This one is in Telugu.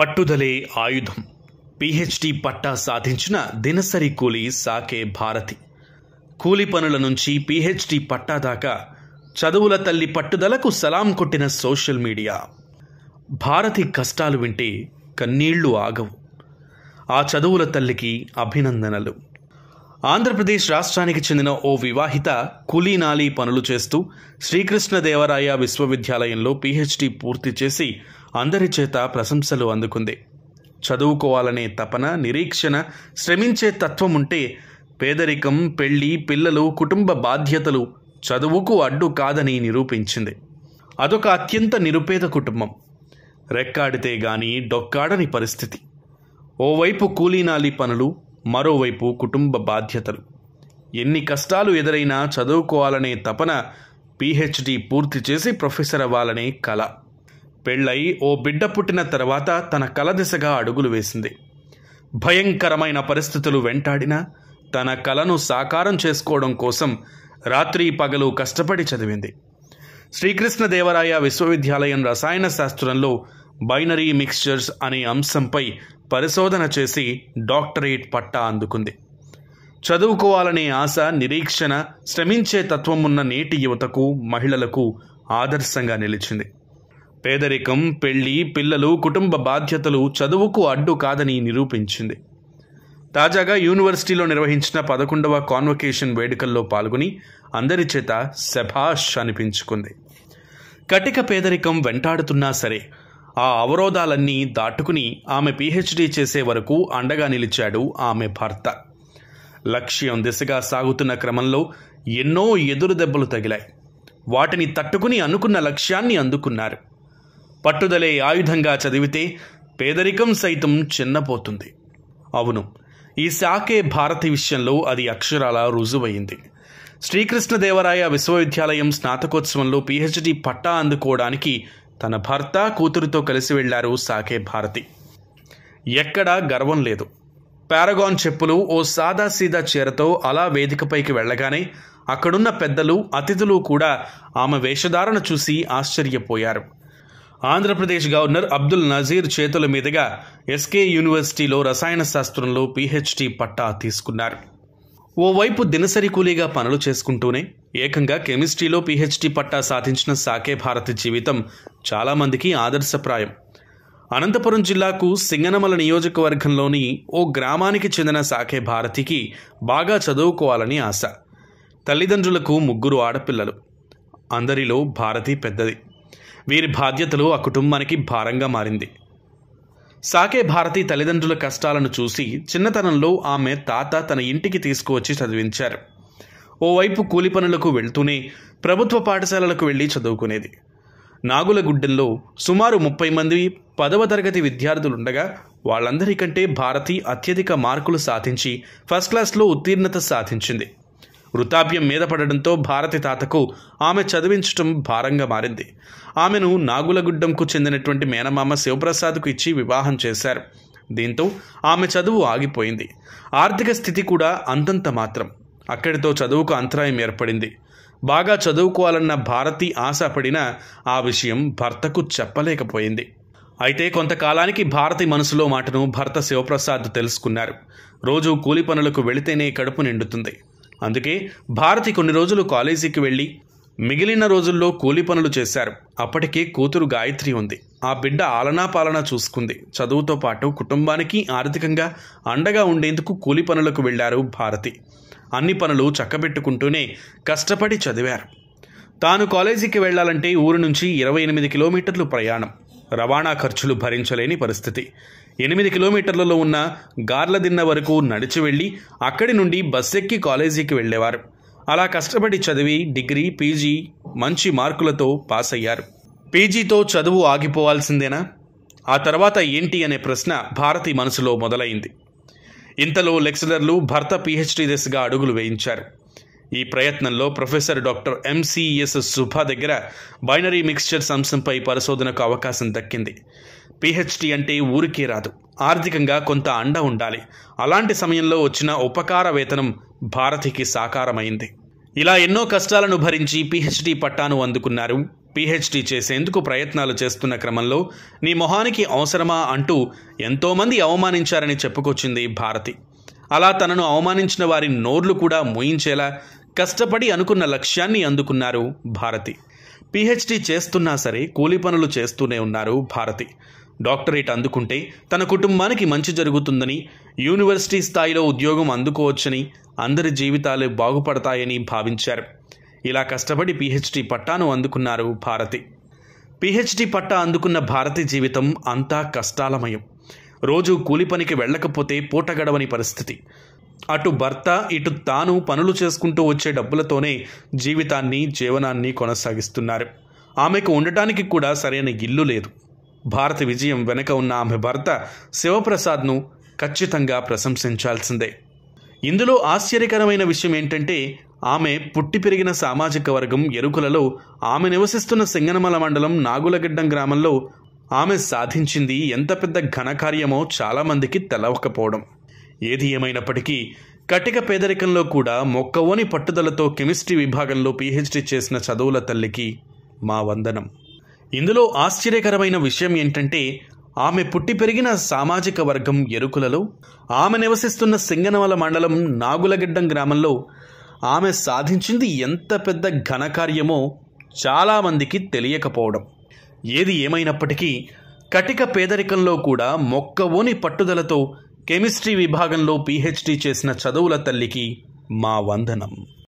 పట్టుదలే ఆయుధం పిహెచ్డి పట్టా సాధించిన దినసరి కూలి సాకే భారతి కూలి పనుల నుంచి పిహెచ్డి పట్టా దాకా చదువుల తల్లి పట్టుదలకు సలాం కొట్టిన సోషల్ మీడియా భారతి కష్టాలు వింటే కన్నీళ్లు ఆగవు ఆ చదువుల తల్లికి అభినందనలు ఆంధ్రప్రదేశ్ రాష్ట్రానికి చెందిన ఓ వివాహిత కూలీనాలి పనులు చేస్తూ శ్రీకృష్ణదేవరాయ విశ్వవిద్యాలయంలో పీహెచ్డీ పూర్తి చేసి అందరి చేత ప్రశంసలు అందుకుంది చదువుకోవాలనే తపన నిరీక్షణ శ్రమించే తత్వం ఉంటే పేదరికం పెళ్ళి పిల్లలు కుటుంబ బాధ్యతలు చదువుకు అడ్డు కాదని నిరూపించింది అదొక అత్యంత నిరుపేద కుటుంబం రెక్కాడితే గాని డొక్కాడని పరిస్థితి ఓవైపు కూలీనాలి పనులు మరోవైపు కుటుంబ బాధ్యతలు ఎన్ని కష్టాలు ఎదురైనా చదువుకోవాలనే తపన పీహెచ్డీ పూర్తి చేసి ప్రొఫెసర్ అవ్వాలనే కళ పెళ్ళై ఓ బిడ్డ పుట్టిన తర్వాత తన కల దిశగా అడుగులు వేసింది భయంకరమైన పరిస్థితులు వెంటాడినా తన కలను సాకారం చేసుకోవడం కోసం రాత్రి పగలు కష్టపడి చదివింది శ్రీకృష్ణదేవరాయ విశ్వవిద్యాలయం రసాయన శాస్త్రంలో బైనరీ మిక్స్చర్స్ అనే అంశంపై పరిశోధన చేసి డాక్టరేట్ పట్టా అందుకుంది చదువుకోవాలనే ఆశ నిరీక్షణ శ్రమించే తత్వం ఉన్న నేటి యువతకు మహిళలకు ఆదర్శంగా నిలిచింది పేదరికం పెళ్లి పిల్లలు కుటుంబ బాధ్యతలు చదువుకు అడ్డు కాదని నిరూపించింది తాజాగా యూనివర్సిటీలో నిర్వహించిన పదకొండవ కాన్వకేషన్ వేడుకల్లో పాల్గొని అందరి చేత శభాష్ అనిపించుకుంది కటిక పేదరికం వెంటాడుతున్నా సరే ఆ అవరోధాలన్నీ దాటుకుని ఆమె పీహెచ్డీ చేసే వరకు అండగా నిలిచాడు ఆమె భర్త లక్ష్యం దిశగా సాగుతున్న క్రమంలో ఎన్నో ఎదురు దెబ్బలు తగిలాయి వాటిని తట్టుకుని అనుకున్న లక్ష్యాన్ని అందుకున్నారు పట్టుదలే ఆయుధంగా చదివితే పేదరికం సైతం చిన్నపోతుంది అవును ఈ శాఖే భారతి విషయంలో అది అక్షరాల రుజువైంది శ్రీకృష్ణదేవరాయ విశ్వవిద్యాలయం స్నాతకోత్సవంలో పిహెచ్డి పట్టా అందుకోవడానికి తన భర్త కూతురితో కలిసి వెళ్లారు సాకే భారతి ఎక్కడా గర్వం లేదు పారగాన్ చెప్పులు ఓ సాదాసీదా చీరతో అలా వేదికపైకి వెళ్ళగానే అక్కడున్న పెద్దలు అతిథులు కూడా ఆమె వేషధారణ చూసి ఆశ్చర్యపోయారు ఆంధ్రప్రదేశ్ గవర్నర్ అబ్దుల్ నజీర్ చేతుల మీదుగా ఎస్కే యూనివర్సిటీలో రసాయన శాస్త్రంలో పీహెచ్డీ పట్టా తీసుకున్నారు ఓవైపు దినసరి కూలీగా పనులు చేసుకుంటూనే ఏకంగా కెమిస్ట్రీలో పీహెచ్డీ పట్టా సాధించిన సాకే భారత్ జీవితం చాలామందికి ఆదర్శప్రాయం అనంతపురం జిల్లాకు సింగనమల నియోజకవర్గంలోని ఓ గ్రామానికి చెందిన సాకే భారతికి బాగా చదువుకోవాలని ఆశ తల్లిదండ్రులకు ముగ్గురు ఆడపిల్లలు అందరిలో భారతి పెద్దది వీరి బాధ్యతలు ఆ కుటుంబానికి భారంగా మారింది సాకే భారతి తల్లిదండ్రుల కష్టాలను చూసి చిన్నతనంలో ఆమె తాత తన ఇంటికి తీసుకువచ్చి చదివించారు ఓవైపు కూలి పనులకు వెళ్తూనే ప్రభుత్వ పాఠశాలలకు వెళ్ళి చదువుకునేది నాగులగుడ్డెల్లో సుమారు ముప్పై మంది పదవ తరగతి విద్యార్థులుండగా వాళ్ళందరికంటే భారతి అత్యధిక మార్కులు సాధించి ఫస్ట్ క్లాస్లో ఉత్తీర్ణత సాధించింది వృతాప్యం మీద పడడంతో భారతి తాతకు ఆమె చదివించటం భారంగా మారింది ఆమెను నాగులగుడ్డంకు చెందినటువంటి మేనమామ శివప్రసాద్కు ఇచ్చి వివాహం చేశారు దీంతో ఆమె చదువు ఆగిపోయింది ఆర్థిక స్థితి కూడా అంతంత మాత్రం అక్కడితో చదువుకు అంతరాయం ఏర్పడింది బాగా చదువుకోవాలన్న భారతి ఆశపడిన ఆ విషయం భర్తకు చెప్పలేకపోయింది అయితే కొంతకాలానికి భారతి మనసులో మాటను భర్త శివప్రసాద్ తెలుసుకున్నారు రోజు కూలి పనులకు వెళితేనే కడుపు నిండుతుంది అందుకే భారతి కొన్ని రోజులు కాలేజీకి వెళ్ళి మిగిలిన రోజుల్లో కూలి పనులు చేశారు అప్పటికే కూతురు గాయత్రి ఉంది ఆ బిడ్డ ఆలనా పాలనా చూసుకుంది చదువుతో పాటు కుటుంబానికి ఆర్థికంగా అండగా ఉండేందుకు కూలి పనులకు వెళ్ళారు భారతి అన్ని పనులు చక్కబెట్టుకుంటూనే కష్టపడి చదివారు తాను కాలేజీకి వెళ్ళాలంటే ఊరు నుంచి ఇరవై ఎనిమిది కిలోమీటర్లు ప్రయాణం రవాణా ఖర్చులు భరించలేని పరిస్థితి ఎనిమిది కిలోమీటర్లలో ఉన్న గార్లదిన్న వరకు నడిచి వెళ్ళి అక్కడి నుండి బస్సెక్కి కాలేజీకి వెళ్ళేవారు అలా కష్టపడి చదివి డిగ్రీ పీజీ మంచి మార్కులతో పాస్ అయ్యారు పీజీతో చదువు ఆగిపోవాల్సిందేనా ఆ తర్వాత ఏంటి అనే ప్రశ్న భారతి మనసులో మొదలైంది ఇంతలో లెక్చరర్లు భర్త పిహెచ్డీ దిశగా అడుగులు వేయించారు ఈ ప్రయత్నంలో ప్రొఫెసర్ డాక్టర్ ఎంసీఎస్ సుభా దగ్గర బైనరీ మిక్స్చర్స్ అంశంపై పరిశోధనకు అవకాశం దక్కింది పిహెచ్డి అంటే ఊరికే రాదు ఆర్థికంగా కొంత అండ ఉండాలి అలాంటి సమయంలో వచ్చిన ఉపకార వేతనం భారతికి సాకారమైంది ఇలా ఎన్నో కష్టాలను భరించి పిహెచ్డి పట్టాను అందుకున్నారు పిహెచ్డి చేసేందుకు ప్రయత్నాలు చేస్తున్న క్రమంలో నీ మొహానికి అవసరమా అంటూ ఎంతోమంది అవమానించారని చెప్పుకొచ్చింది భారతి అలా తనను అవమానించిన వారి నోర్లు కూడా మూయించేలా కష్టపడి అనుకున్న లక్ష్యాన్ని అందుకున్నారు భారతి పిహెచ్డి చేస్తున్నా సరే కూలి పనులు చేస్తూనే ఉన్నారు భారతి డాక్టరేట్ అందుకుంటే తన కుటుంబానికి మంచి జరుగుతుందని యూనివర్సిటీ స్థాయిలో ఉద్యోగం అందుకోవచ్చని అందరి జీవితాలు బాగుపడతాయని భావించారు ఇలా కష్టపడి పిహెచ్డి పట్టాను అందుకున్నారు భారతి పిహెచ్డి పట్టా అందుకున్న భారతి జీవితం అంతా కష్టాలమయం రోజు కూలి పనికి వెళ్ళకపోతే పూట గడవని పరిస్థితి అటు భర్త ఇటు తాను పనులు చేసుకుంటూ వచ్చే డబ్బులతోనే జీవితాన్ని జీవనాన్ని కొనసాగిస్తున్నారు ఆమెకు ఉండటానికి కూడా సరైన ఇల్లు లేదు భారత విజయం వెనక ఉన్న ఆమె భర్త శివప్రసాద్ను ఖచ్చితంగా ప్రశంసించాల్సిందే ఇందులో ఆశ్చర్యకరమైన విషయం ఏంటంటే ఆమె పుట్టి పెరిగిన సామాజిక వర్గం ఎరుకులలో ఆమె నివసిస్తున్న సింగనమల మండలం నాగులగిడ్డం గ్రామంలో ఆమె సాధించింది ఎంత పెద్ద ఘనకార్యమో చాలామందికి తెలవకపోవడం ఏది ఏమైనప్పటికీ కటిక పేదరికంలో కూడా మొక్కవోని పట్టుదలతో కెమిస్ట్రీ విభాగంలో పీహెచ్డీ చేసిన చదువుల తల్లికి మా వందనం ఇందులో ఆశ్చర్యకరమైన విషయం ఏంటంటే ఆమె పుట్టి పెరిగిన సామాజిక వర్గం ఎరుకులలో ఆమె నివసిస్తున్న సింగనవల మండలం నాగులగిడ్డం గ్రామంలో ఆమె సాధించింది ఎంత పెద్ద ఘనకార్యమో చాలామందికి తెలియకపోవడం ఏది ఏమైనప్పటికీ కటిక పేదరికంలో కూడా మొక్కవోని పట్టుదలతో కెమిస్ట్రీ విభాగంలో పీహెచ్డీ చేసిన చదువుల తల్లికి మా వందనం